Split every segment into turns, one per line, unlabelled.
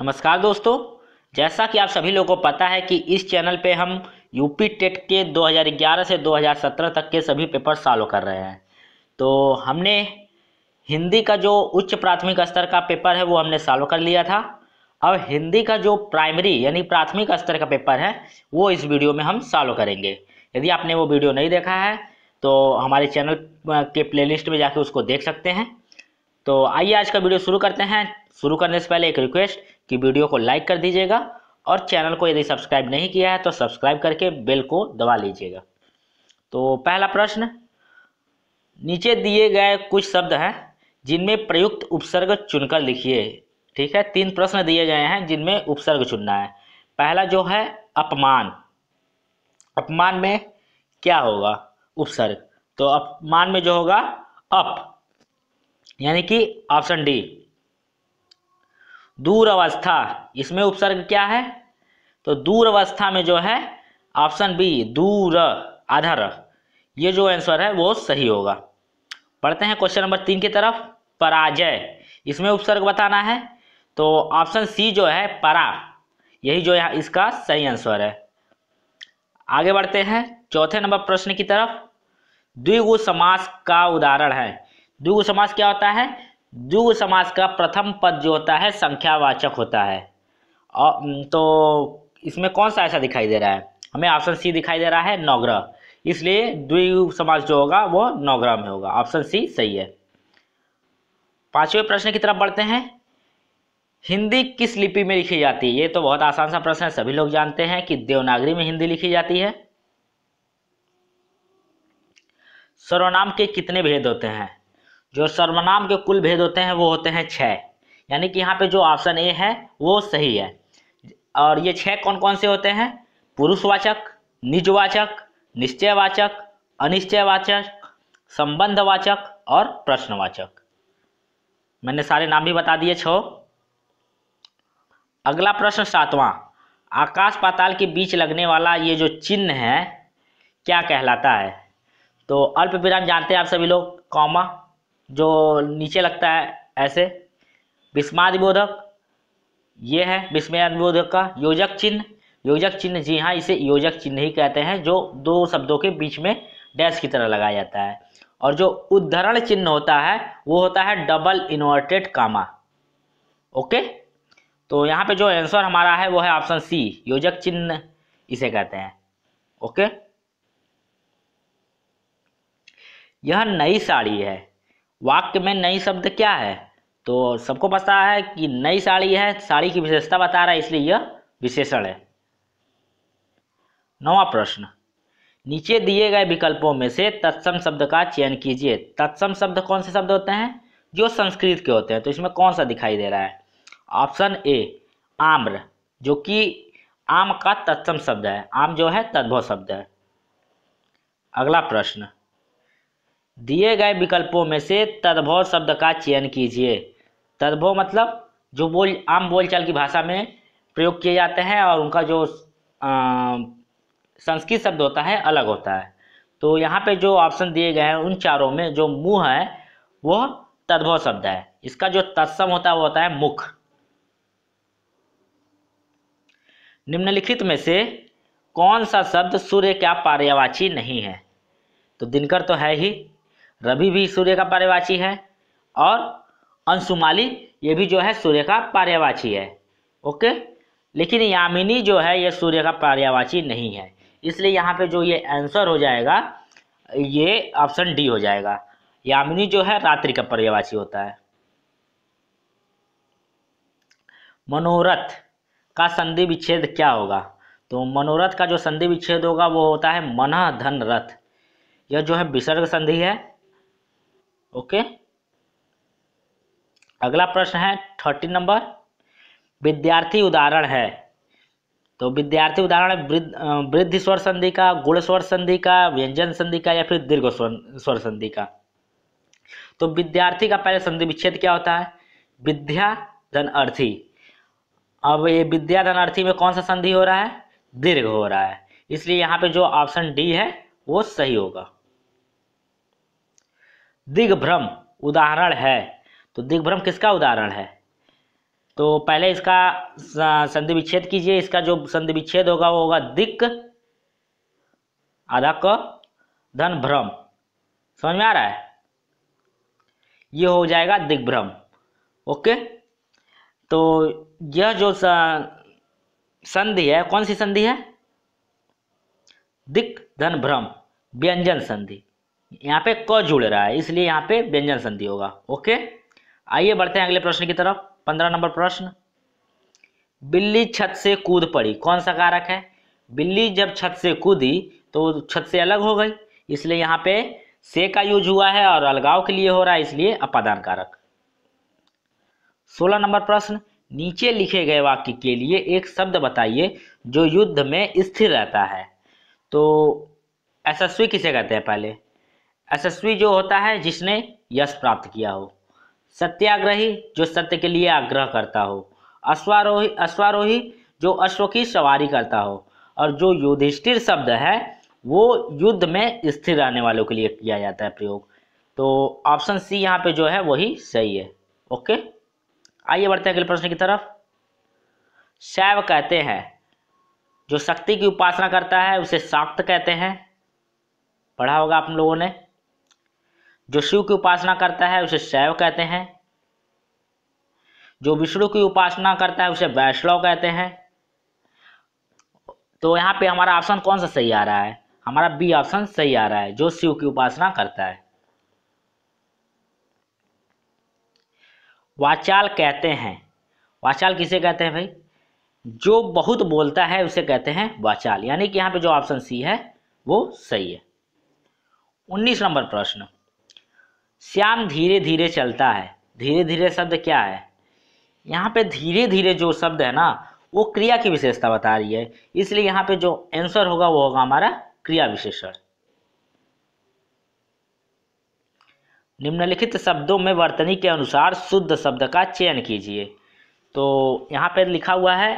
नमस्कार दोस्तों जैसा कि आप सभी लोगों को पता है कि इस चैनल पे हम यूपी टेट के 2011 से 2017 तक के सभी पेपर सॉल्व कर रहे हैं तो हमने हिंदी का जो उच्च प्राथमिक स्तर का पेपर है वो हमने सॉल्व कर लिया था अब हिंदी का जो प्राइमरी यानी प्राथमिक स्तर का पेपर है वो इस वीडियो में हम सॉल्व करेंगे यदि आपने वो वीडियो नहीं देखा है तो हमारे चैनल के प्लेलिस्ट में जाके उसको देख सकते हैं तो आइए आज का वीडियो शुरू करते हैं शुरू करने से पहले एक रिक्वेस्ट कि वीडियो को लाइक कर दीजिएगा और चैनल को यदि सब्सक्राइब नहीं किया है तो सब्सक्राइब करके बेल को दबा लीजिएगा तो पहला प्रश्न नीचे दिए गए कुछ शब्द हैं जिनमें प्रयुक्त उपसर्ग चुनकर लिखिए ठीक है तीन प्रश्न दिए गए हैं जिनमें उपसर्ग चुनना है पहला जो है अपमान अपमान में क्या होगा उपसर्ग तो अपमान में जो होगा अप यानी कि ऑप्शन डी दूर अवस्था इसमें उपसर्ग क्या है तो दूर अवस्था में जो है ऑप्शन बी दूर आधा ये जो आंसर है वो सही होगा पढ़ते हैं क्वेश्चन नंबर तीन की तरफ पराजय इसमें उपसर्ग बताना है तो ऑप्शन सी जो है परा यही जो यहाँ इसका सही आंसर है आगे बढ़ते हैं चौथे नंबर प्रश्न की तरफ द्विगु समास का उदाहरण है द्विगु समास क्या होता है जुग समास का प्रथम पद जो होता है संख्यावाचक होता है और तो इसमें कौन सा ऐसा दिखाई दे रहा है हमें ऑप्शन सी दिखाई दे रहा है नवग्रह इसलिए द्विग समास जो होगा वो नवग्रह में होगा ऑप्शन सी सही है पांचवें प्रश्न की तरफ बढ़ते हैं हिंदी किस लिपि में लिखी जाती है ये तो बहुत आसान सा प्रश्न है सभी लोग जानते हैं कि देवनागरी में हिंदी लिखी जाती है सर्वनाम के कितने भेद होते हैं जो सर्वनाम के कुल भेद होते हैं वो होते हैं छः यानी कि यहाँ पे जो ऑप्शन ए है वो सही है और ये छः कौन कौन से होते हैं पुरुषवाचक निजवाचक निश्चयवाचक अनिश्चयवाचक संबंधवाचक और प्रश्नवाचक मैंने सारे नाम भी बता दिए छो अगला प्रश्न सातवां आकाश पाताल के बीच लगने वाला ये जो चिन्ह है क्या कहलाता है तो अल्प विराम जानते हैं आप सभी लोग कॉमा जो नीचे लगता है ऐसे विस्मादिबोधक ये है विस्मयादिबोधक का योजक चिन्ह योजक चिन्ह जी हाँ इसे योजक चिन्ह ही कहते हैं जो दो शब्दों के बीच में डैश की तरह लगाया जाता है और जो उद्धरण चिन्ह होता है वो होता है डबल इन्वर्टेड कामा ओके तो यहाँ पे जो आंसर हमारा है वो है ऑप्शन सी योजक चिन्ह इसे कहते हैं ओके यह नई साड़ी है वाक्य में नई शब्द क्या है तो सबको पता है कि नई साड़ी है साड़ी की विशेषता बता रहा है इसलिए यह विशेषण है नवा प्रश्न नीचे दिए गए विकल्पों में से तत्सम शब्द का चयन कीजिए तत्सम शब्द कौन से शब्द होते हैं जो संस्कृत के होते हैं तो इसमें कौन सा दिखाई दे रहा है ऑप्शन ए आम्र जो कि आम का तत्सम शब्द है आम जो है तद्भव शब्द है अगला प्रश्न दिए गए विकल्पों में से तद्भव शब्द का चयन कीजिए तद्भव मतलब जो बोल आम बोलचाल की भाषा में प्रयोग किए जाते हैं और उनका जो संस्कृत शब्द होता है अलग होता है तो यहाँ पे जो ऑप्शन दिए गए हैं उन चारों में जो मुँह है वो तद्भव शब्द है इसका जो तत्सम होता है वो होता है मुख निम्नलिखित में से कौन सा शब्द सूर्य का पर्यावाची नहीं है तो दिनकर तो है ही रवि भी सूर्य का पर्यवाची है और अंशुमाली ये भी जो है सूर्य का पर्यवाची है ओके लेकिन यामिनी जो है ये सूर्य का पर्यवाची नहीं है इसलिए यहाँ पे जो ये आंसर हो जाएगा ये ऑप्शन डी हो जाएगा यामिनी जो है रात्रि का पर्यावाची होता है मनोरथ का संधि विच्छेद क्या होगा तो मनोरथ का जो संधि विच्छेद होगा वो होता है मन धन रथ यह जो है विसर्ग संधि है ओके अगला प्रश्न है थर्टी नंबर विद्यार्थी उदाहरण है तो विद्यार्थी उदाहरण वृद्धि स्वर संधि का गुण स्वर संधि का व्यंजन संधि का या फिर दीर्घ स्वर स्वर संधि का तो विद्यार्थी का पहले संधि विच्छेद क्या होता है विद्या धन अर्थी अब ये विद्या धन अर्थी में कौन सा संधि हो रहा है दीर्घ हो रहा है इसलिए यहाँ पे जो ऑप्शन डी है वो सही होगा दिग्भ्रम उदाहरण है तो दिग्भ्रम किसका उदाहरण है तो पहले इसका संधि विच्छेद कीजिए इसका जो संधि विच्छेद होगा वो होगा दिक आधा क धन भ्रम समझ में आ रहा है ये हो जाएगा दिग्भ्रम ओके तो यह जो संधि है कौन सी संधि है दिक धन भ्रम व्यंजन संधि यहाँ पे क जुड़ रहा है इसलिए यहाँ पे व्यंजन संधि होगा ओके आइए बढ़ते हैं अगले प्रश्न की तरफ पंद्रह नंबर प्रश्न बिल्ली छत से कूद पड़ी कौन सा कारक है बिल्ली जब छत से कूदी तो छत से अलग हो गई इसलिए यहाँ पे से का यूज हुआ है और अलगाव के लिए हो रहा है इसलिए अपादान कारक सोलह नंबर प्रश्न नीचे लिखे गए वाक्य के लिए एक शब्द बताइए जो युद्ध में स्थिर रहता है तो यशस्वी किसे कहते हैं पहले यशस्वी जो होता है जिसने यश प्राप्त किया हो सत्याग्रही जो सत्य के लिए आग्रह करता हो अश्वारोही अश्वारोही जो अश्व की सवारी करता हो और जो युधिष्ठिर शब्द है वो युद्ध में स्थिर रहने वालों के लिए किया जाता है प्रयोग तो ऑप्शन सी यहाँ पे जो है वही सही है ओके आइए बढ़ते हैं अगले प्रश्न की तरफ शैव कहते हैं जो शक्ति की उपासना करता है उसे शाक्त कहते हैं पढ़ा होगा आप लोगों ने जो शिव की उपासना करता है उसे शैव कहते हैं जो विष्णु की उपासना करता है उसे वैष्णव कहते हैं तो यहाँ पे हमारा ऑप्शन कौन सा सही आ रहा है हमारा बी ऑप्शन सही आ रहा है जो शिव की उपासना करता है वाचाल कहते हैं वाचाल किसे कहते हैं भाई जो बहुत बोलता है उसे कहते हैं वाचाल यानी कि यहाँ पे जो ऑप्शन सी है वो सही है उन्नीस नंबर प्रश्न श्याम धीरे धीरे चलता है धीरे धीरे शब्द क्या है यहाँ पे धीरे धीरे जो शब्द है ना वो क्रिया की विशेषता बता रही है इसलिए यहाँ पे जो आंसर होगा वो होगा हमारा क्रिया विशेषण निम्नलिखित शब्दों में वर्तनी के अनुसार शुद्ध शब्द का चयन कीजिए तो यहाँ पे लिखा हुआ है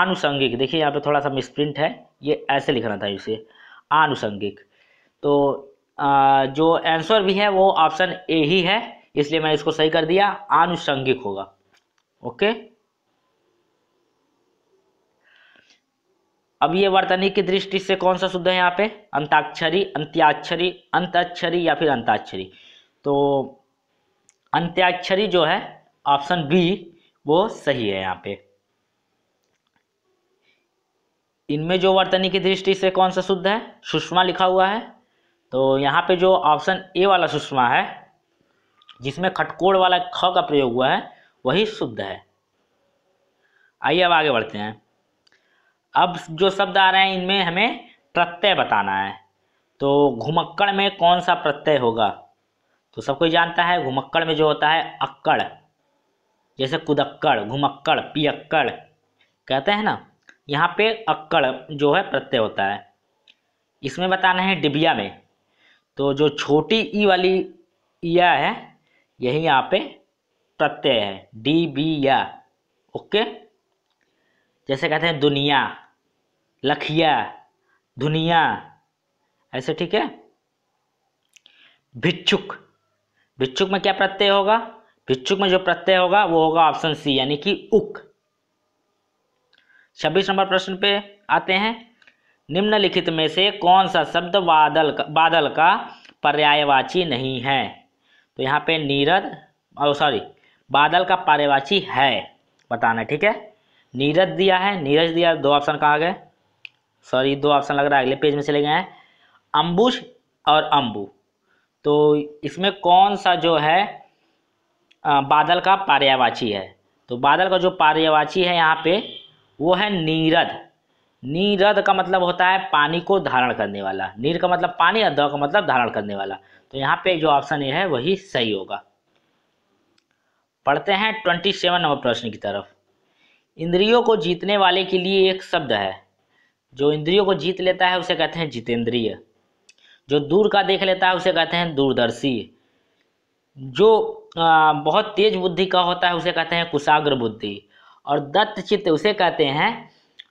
आनुषंगिक देखिए यहाँ पे थोड़ा सा मिसप्रिंट है ये ऐसे लिखना था इसे आनुषंगिक तो जो आंसर भी है वो ऑप्शन ए ही है इसलिए मैंने इसको सही कर दिया आनुषंगिक होगा ओके अब ये वर्तनी की दृष्टि से कौन सा शुद्ध है यहाँ पे अंताक्षरी अंत्याक्षरी अंताक्षरी या फिर अंताक्षरी तो अंत्याक्षरी जो है ऑप्शन बी वो सही है यहाँ पे इनमें जो वर्तनी की दृष्टि से कौन सा शुद्ध है सुषमा लिखा हुआ है तो यहाँ पे जो ऑप्शन ए वाला सुषमा है जिसमें खटकोड़ वाला ख का प्रयोग हुआ है वही शुद्ध है आइए अब आगे बढ़ते हैं अब जो शब्द आ रहे हैं इनमें हमें प्रत्यय बताना है तो घुमक्कड़ में कौन सा प्रत्यय होगा तो सब कोई जानता है घुमक्कड़ में जो होता है अक्कड़ जैसे कुदक्कड़ घुमक्कड़ पियक्कड़ कहते हैं ना यहाँ पे अक्कड़ जो है प्रत्यय होता है इसमें बताना है डिबिया में तो जो छोटी ई e वाली या e है यही यहाँ पे प्रत्यय है डी बी या ओके जैसे कहते हैं दुनिया लखिया दुनिया ऐसे ठीक है भिक्षुक भिक्षुक में क्या प्रत्यय होगा भिक्षुक में जो प्रत्यय होगा वो होगा ऑप्शन सी यानी कि उक छब्बीस नंबर प्रश्न पे आते हैं निम्नलिखित में से कौन सा शब्द बादल का बादल का पर्यायवाची नहीं है तो यहाँ पे नीरद और सॉरी बादल का पर्यायवाची है बताना ठीक है नीरज दिया है नीरज दिया दो ऑप्शन कहाँ गए सॉरी दो ऑप्शन लग रहा है अगले पेज में चले गए हैं अम्बुश और अम्बू तो इसमें कौन सा जो है बादल का पर्यायवाची है तो बादल का जो पर्यायवाची है यहाँ पे वो है नीरद नीरद का मतलब होता है पानी को धारण करने वाला नीर का मतलब पानी और द का मतलब धारण करने वाला तो यहाँ पे जो ऑप्शन ए है वही सही होगा पढ़ते हैं ट्वेंटी सेवन नंबर प्रश्न की तरफ इंद्रियों को जीतने वाले के लिए एक शब्द है जो इंद्रियों को जीत लेता है उसे कहते हैं जितेंद्रिय जो दूर का देख लेता है उसे कहते हैं दूरदर्शी जो बहुत तेज बुद्धि का होता है उसे कहते हैं कुशाग्र बुद्धि और दत्त चित्त उसे कहते हैं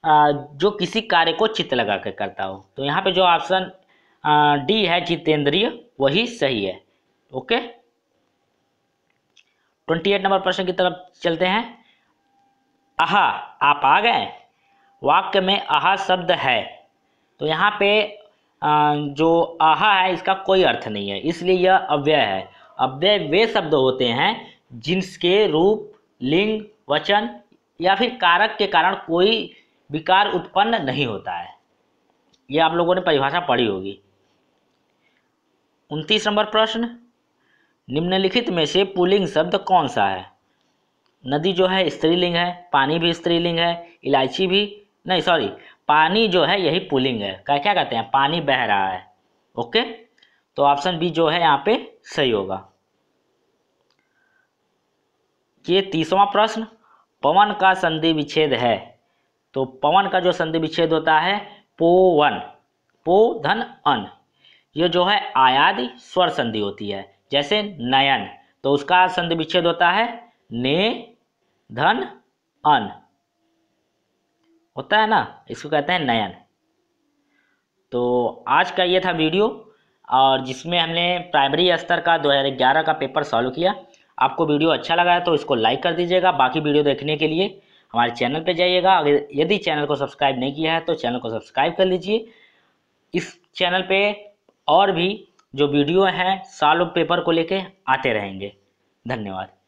जो किसी कार्य को चित्त लगा कर करता हो तो यहाँ पे जो ऑप्शन डी है जितेंद्रिय वही सही है ओके ट्वेंटी एट नंबर प्रश्न की तरफ चलते हैं आहा आप आ गए वाक्य में आहा शब्द है तो यहाँ पे जो आहा है इसका कोई अर्थ नहीं है इसलिए यह अव्यय है अव्यय वे शब्द होते हैं जिनके रूप लिंग वचन या फिर कारक के कारण कोई विकार उत्पन्न नहीं होता है ये आप लोगों ने परिभाषा पढ़ी होगी उनतीस नंबर प्रश्न निम्नलिखित में से पुलिंग शब्द कौन सा है नदी जो है स्त्रीलिंग है पानी भी स्त्रीलिंग है इलायची भी नहीं सॉरी पानी जो है यही पुलिंग है क्या क्या कहते हैं पानी बह रहा है ओके तो ऑप्शन बी जो है यहाँ पे सही होगा ये तीसवा प्रश्न पवन का संधि विच्छेद है तो पवन का जो संधि विच्छेद होता है पोवन पो धन अन ये जो है आयादि स्वर संधि होती है जैसे नयन तो उसका संधि विच्छेद होता है ने धन अन होता है ना इसको कहते हैं नयन तो आज का ये था वीडियो और जिसमें हमने प्राइमरी स्तर का 2011 का पेपर सॉल्व किया आपको वीडियो अच्छा लगा है तो इसको लाइक कर दीजिएगा बाकी वीडियो देखने के लिए हमारे चैनल पर जाइएगा अगर यदि चैनल को सब्सक्राइब नहीं किया है तो चैनल को सब्सक्राइब कर लीजिए इस चैनल पे और भी जो वीडियो हैं सालों पेपर को लेके आते रहेंगे धन्यवाद